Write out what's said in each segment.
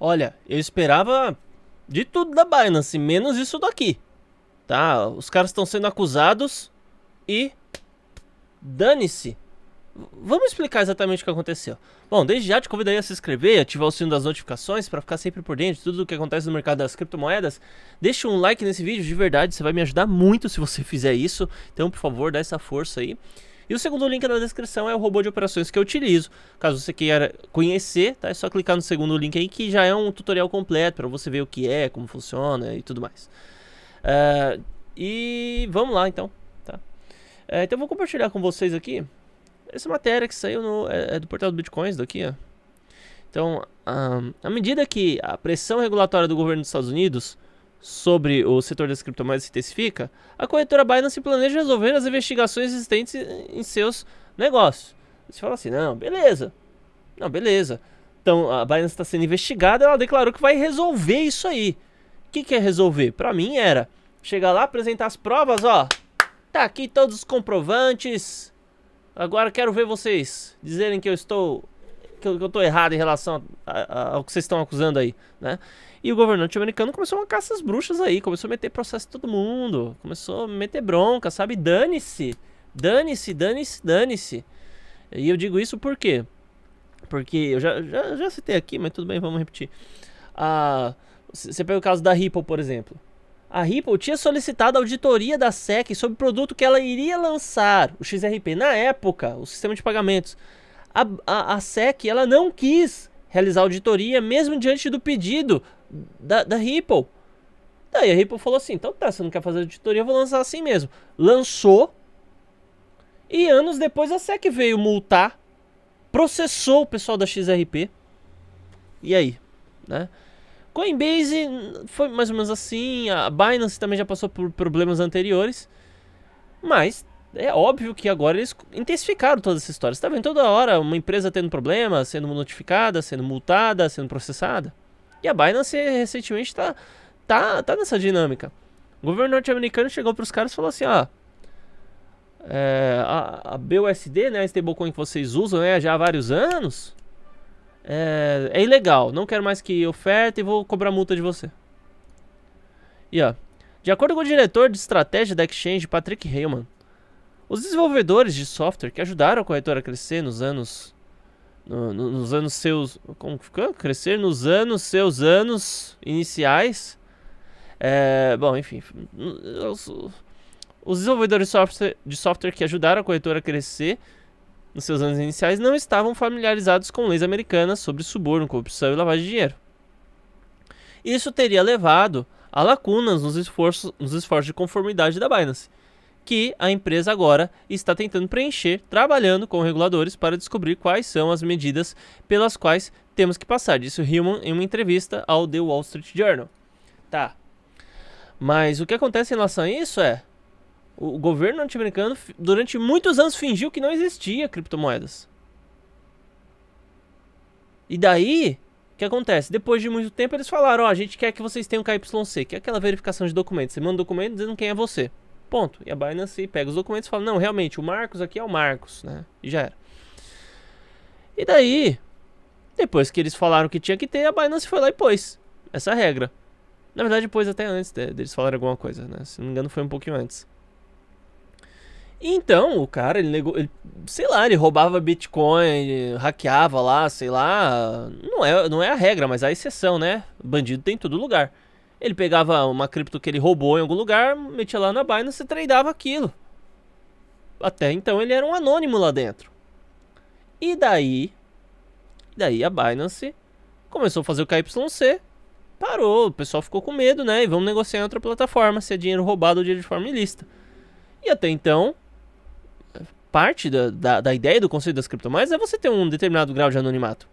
Olha, eu esperava de tudo da Binance, menos isso daqui. Tá? Os caras estão sendo acusados e dane-se. Vamos explicar exatamente o que aconteceu. Bom, desde já te convido aí a se inscrever e ativar o sino das notificações para ficar sempre por dentro de tudo o que acontece no mercado das criptomoedas. Deixa um like nesse vídeo, de verdade, você vai me ajudar muito se você fizer isso. Então, por favor, dá essa força aí. E o segundo link na descrição é o robô de operações que eu utilizo. Caso você queira conhecer, tá? É só clicar no segundo link aí que já é um tutorial completo para você ver o que é, como funciona e tudo mais. Uh, e vamos lá então, tá? Uh, então eu vou compartilhar com vocês aqui essa matéria que saiu no, é, é do portal do Bitcoins daqui, ó. Então, um, à medida que a pressão regulatória do governo dos Estados Unidos sobre o setor das criptomoedas se intensifica, a corretora Binance planeja resolver as investigações existentes em seus negócios. Você fala assim, não, beleza. Não, beleza. Então, a Binance está sendo investigada, ela declarou que vai resolver isso aí. O que, que é resolver? Para mim era chegar lá, apresentar as provas, ó. Tá aqui todos os comprovantes. Agora quero ver vocês dizerem que eu estou que eu, estou errado em relação a, a, a, ao que vocês estão acusando aí, né? E o governante americano começou a caçar essas bruxas aí, começou a meter processo em todo mundo, começou a meter bronca, sabe? Dane-se, dane-se, dane-se, dane-se. E eu digo isso por quê? Porque eu já, já, já citei aqui, mas tudo bem, vamos repetir. Ah, você pega o caso da Ripple, por exemplo. A Ripple tinha solicitado auditoria da SEC sobre o produto que ela iria lançar, o XRP. Na época, o sistema de pagamentos a, a, a SEC ela não quis realizar auditoria, mesmo diante do pedido da, da Ripple. Daí a Ripple falou assim: então tá, você não quer fazer auditoria, eu vou lançar assim mesmo. Lançou. E anos depois a SEC veio multar, processou o pessoal da XRP. E aí, né? Coinbase foi mais ou menos assim, a Binance também já passou por problemas anteriores, mas é óbvio que agora eles intensificaram todas essas histórias. Você tá vendo toda hora uma empresa tendo problema, sendo notificada, sendo multada, sendo processada. E a Binance recentemente tá, tá, tá nessa dinâmica. O governo norte-americano chegou para os caras e falou assim, ó... Ah, é, a, a, BUSD, né, a stablecoin que vocês usam né, já há vários anos, é, é ilegal. Não quero mais que oferta e vou cobrar multa de você. E ó, de acordo com o diretor de estratégia da Exchange, Patrick Heyman, os desenvolvedores de software que ajudaram a corretora a crescer nos anos. No, no, nos anos seus. Como ficou? Crescer nos anos seus anos iniciais. É, bom, enfim. Os, os desenvolvedores de software, de software que ajudaram a corretora a crescer nos seus anos iniciais não estavam familiarizados com leis americanas sobre suborno, corrupção e lavagem de dinheiro. Isso teria levado a lacunas nos esforços, nos esforços de conformidade da Binance que a empresa agora está tentando preencher, trabalhando com reguladores para descobrir quais são as medidas pelas quais temos que passar. Disse o Hillman em uma entrevista ao The Wall Street Journal. Tá. Mas o que acontece em relação a isso é. O governo norte-americano, durante muitos anos, fingiu que não existia criptomoedas. E daí, o que acontece? Depois de muito tempo, eles falaram: Ó, oh, a gente quer que vocês tenham KYC, que é aquela verificação de documentos. Você manda um documento dizendo quem é você. Ponto. E a Binance pega os documentos e fala: não, realmente, o Marcos aqui é o Marcos, né? E já era. E daí, depois que eles falaram que tinha que ter, a Binance foi lá e pôs essa regra. Na verdade, depois até antes deles falarem alguma coisa, né? Se não me engano, foi um pouquinho antes. Então, o cara, ele negou, ele, sei lá, ele roubava Bitcoin, hackeava lá, sei lá. Não é, não é a regra, mas é a exceção, né? Bandido tem em todo lugar. Ele pegava uma cripto que ele roubou em algum lugar, metia lá na Binance e tradeava aquilo. Até então ele era um anônimo lá dentro. E daí, daí a Binance começou a fazer o KYC, parou, o pessoal ficou com medo, né? E vamos negociar em outra plataforma, se é dinheiro roubado ou dinheiro de forma ilícita. E até então, parte da, da, da ideia do conceito das criptomoedas é você ter um determinado grau de anonimato.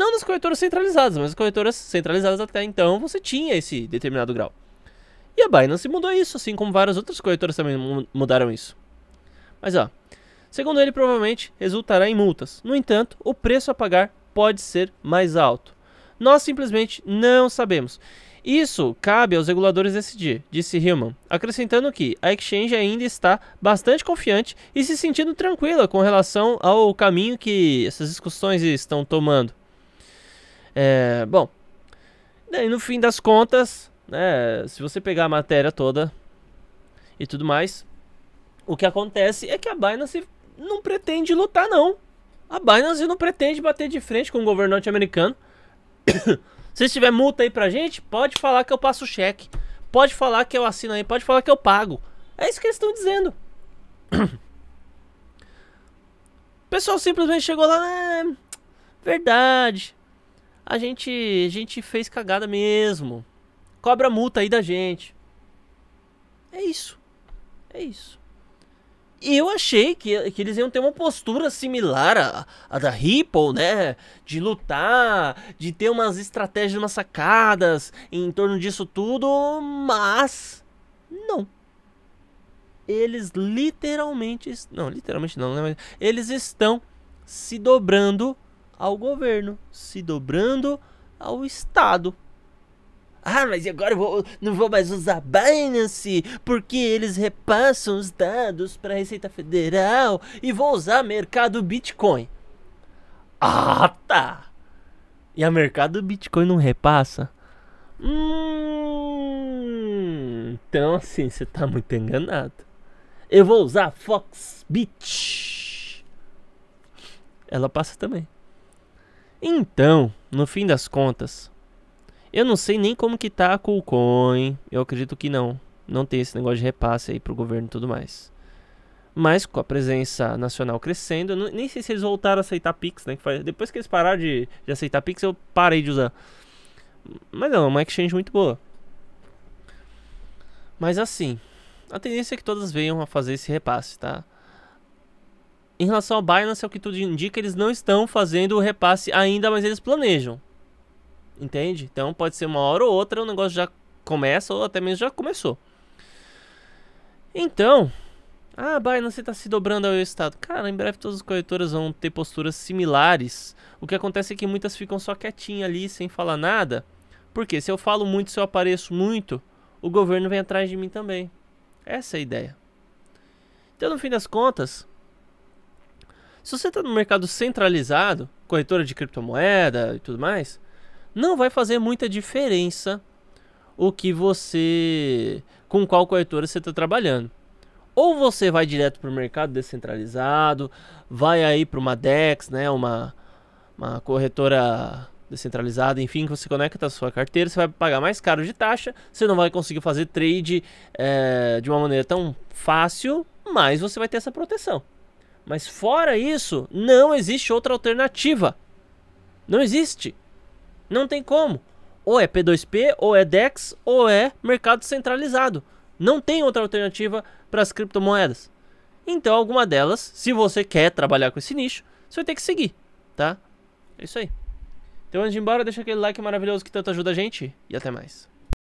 Não nas corretoras centralizadas, mas as corretoras centralizadas até então você tinha esse determinado grau. E a Binance mudou isso, assim como várias outras corretoras também mudaram isso. Mas ó, segundo ele, provavelmente resultará em multas. No entanto, o preço a pagar pode ser mais alto. Nós simplesmente não sabemos. Isso cabe aos reguladores decidir, disse Hillman, acrescentando que a exchange ainda está bastante confiante e se sentindo tranquila com relação ao caminho que essas discussões estão tomando. É, bom, daí no fim das contas, né, se você pegar a matéria toda e tudo mais, o que acontece é que a Binance não pretende lutar, não. A Binance não pretende bater de frente com o governo norte-americano. se tiver multa aí pra gente, pode falar que eu passo o cheque. Pode falar que eu assino aí, pode falar que eu pago. É isso que eles estão dizendo. O pessoal simplesmente chegou lá, ah, verdade a gente, a gente fez cagada mesmo. Cobra multa aí da gente. É isso. É isso. E eu achei que, que eles iam ter uma postura similar à, à da Ripple, né? De lutar, de ter umas estratégias, umas sacadas em torno disso tudo, mas não. Eles literalmente. Não, literalmente não, né? eles estão se dobrando ao governo, se dobrando ao Estado. Ah, mas agora eu vou, não vou mais usar Binance, porque eles repassam os dados para a Receita Federal e vou usar mercado Bitcoin. Ah, tá. E a mercado Bitcoin não repassa? Hum, então assim, você tá muito enganado. Eu vou usar Foxbit. Ela passa também. Então, no fim das contas, eu não sei nem como que tá a Coolcoin. Eu acredito que não. Não tem esse negócio de repasse aí pro governo e tudo mais. Mas com a presença nacional crescendo, não, nem sei se eles voltaram a aceitar Pix, né? Que faz, depois que eles pararam de, de aceitar Pix, eu parei de usar. Mas não, é uma exchange muito boa. Mas assim, a tendência é que todas venham a fazer esse repasse, tá? Em relação ao Binance, é o que tudo indica, eles não estão fazendo o repasse ainda, mas eles planejam. Entende? Então pode ser uma hora ou outra, o negócio já começa ou até mesmo já começou. Então, ah, Binance está se dobrando ao Estado. Cara, em breve todas as corretoras vão ter posturas similares. O que acontece é que muitas ficam só quietinhas ali, sem falar nada. Porque se eu falo muito, se eu apareço muito, o governo vem atrás de mim também. Essa é a ideia. Então, no fim das contas, se você está no mercado centralizado, corretora de criptomoeda e tudo mais, não vai fazer muita diferença o que você. com qual corretora você está trabalhando. Ou você vai direto para o mercado descentralizado, vai aí para uma DEX, né, uma, uma corretora descentralizada, enfim, que você conecta a sua carteira, você vai pagar mais caro de taxa, você não vai conseguir fazer trade é, de uma maneira tão fácil, mas você vai ter essa proteção. Mas fora isso, não existe outra alternativa. Não existe. Não tem como. Ou é P2P, ou é DEX, ou é mercado centralizado. Não tem outra alternativa para as criptomoedas. Então, alguma delas, se você quer trabalhar com esse nicho, você vai ter que seguir, tá? É isso aí. Então, antes de ir embora, deixa aquele like maravilhoso que tanto ajuda a gente e até mais.